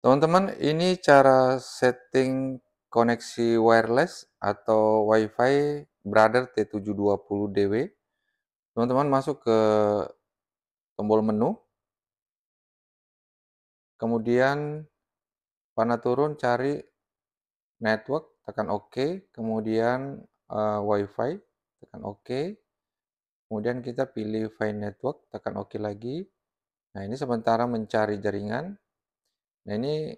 Teman-teman, ini cara setting koneksi wireless atau WiFi Brother T720DW. Teman-teman masuk ke tombol menu. Kemudian panah turun cari network, tekan OK, kemudian uh, WiFi, tekan OK. Kemudian kita pilih find network, tekan OK lagi. Nah, ini sementara mencari jaringan, Nah ini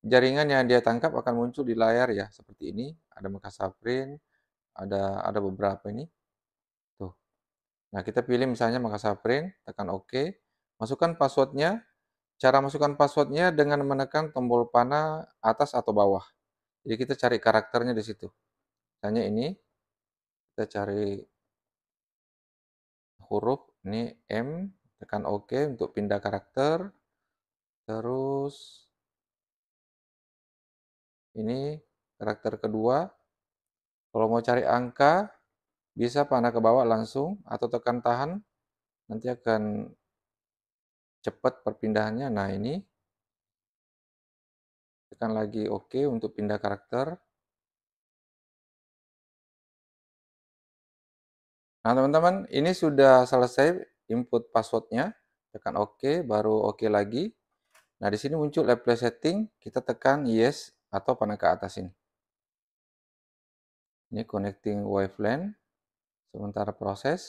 jaringan yang dia tangkap akan muncul di layar ya seperti ini. Ada Makassar-print, ada ada beberapa ini. Tuh. Nah kita pilih misalnya Makassar-print, tekan OK, masukkan passwordnya. Cara masukkan passwordnya dengan menekan tombol panah atas atau bawah. Jadi kita cari karakternya di situ. Misalnya ini, kita cari huruf ini M, tekan OK untuk pindah karakter. Terus ini karakter kedua. Kalau mau cari angka, bisa panah ke bawah langsung atau tekan tahan. Nanti akan cepat perpindahannya. Nah ini. Tekan lagi OK untuk pindah karakter. Nah teman-teman, ini sudah selesai input passwordnya. Tekan OK, baru OK lagi. Nah, di sini muncul level setting, kita tekan yes atau panah ke atas ini. Ini connecting wavelength, sementara proses.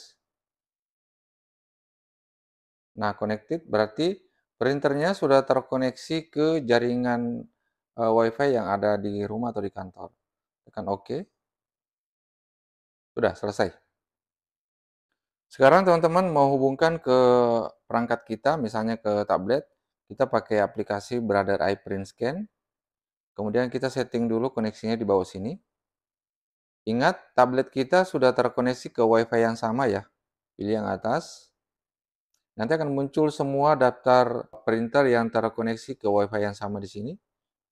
Nah, connected berarti printernya sudah terkoneksi ke jaringan uh, WiFi yang ada di rumah atau di kantor. Tekan OK. Sudah selesai. Sekarang teman-teman mau hubungkan ke perangkat kita, misalnya ke tablet. Kita pakai aplikasi Brother Eye Print Scan. Kemudian kita setting dulu koneksinya di bawah sini. Ingat, tablet kita sudah terkoneksi ke WiFi yang sama ya. Pilih yang atas. Nanti akan muncul semua daftar printer yang terkoneksi ke WiFi yang sama di sini.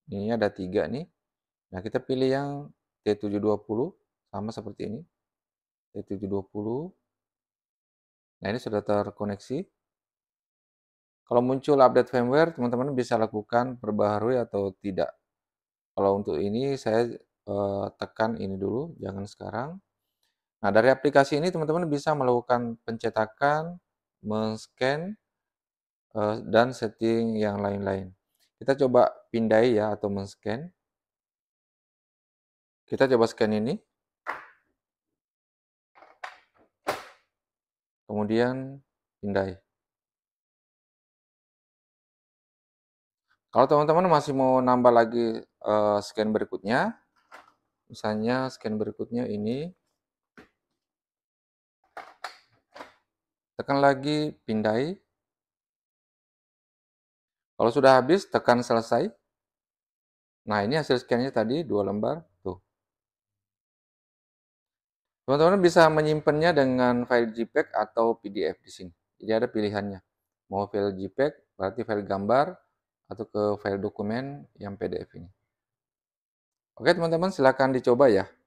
Ini ada tiga nih. Nah, kita pilih yang T720, sama seperti ini. T720. Nah, ini sudah terkoneksi. Kalau muncul update firmware, teman-teman bisa lakukan perbaharui atau tidak. Kalau untuk ini saya eh, tekan ini dulu, jangan sekarang. Nah, dari aplikasi ini teman-teman bisa melakukan pencetakan, men-scan, eh, dan setting yang lain-lain. Kita coba pindai ya atau men-scan. Kita coba scan ini. Kemudian pindai. Kalau teman-teman masih mau nambah lagi uh, scan berikutnya, misalnya scan berikutnya ini, tekan lagi pindai. Kalau sudah habis, tekan selesai. Nah, ini hasil scan-nya tadi, dua lembar. Tuh. Teman-teman bisa menyimpannya dengan file JPEG atau PDF di sini. Jadi ada pilihannya. Mau file JPEG, berarti file gambar, atau ke file dokumen yang PDF ini. Oke teman-teman silahkan dicoba ya.